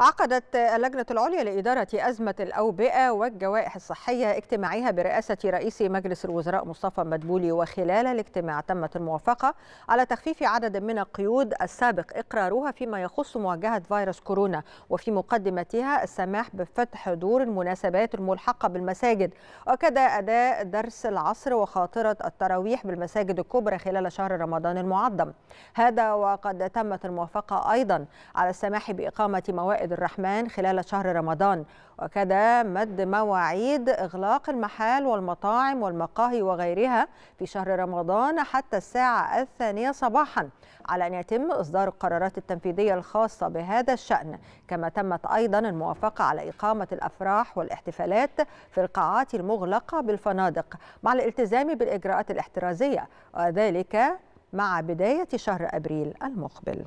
عقدت اللجنة العليا لإدارة أزمة الأوبئة والجوائح الصحية اجتماعها برئاسة رئيس مجلس الوزراء مصطفى مدبولي وخلال الاجتماع تمت الموافقة على تخفيف عدد من القيود السابق إقرارها فيما يخص مواجهة فيروس كورونا وفي مقدمتها السماح بفتح دور المناسبات الملحقة بالمساجد وكذا أداء درس العصر وخاطرة التراويح بالمساجد الكبرى خلال شهر رمضان المعظم هذا وقد تمت الموافقة أيضا على السماح بإقامة موائد عبد الرحمن خلال شهر رمضان وكذا مد مواعيد إغلاق المحال والمطاعم والمقاهي وغيرها في شهر رمضان حتى الساعة الثانية صباحا على أن يتم إصدار القرارات التنفيذية الخاصة بهذا الشأن كما تمت أيضا الموافقة على إقامة الأفراح والاحتفالات في القاعات المغلقة بالفنادق مع الالتزام بالإجراءات الاحترازية وذلك مع بداية شهر أبريل المقبل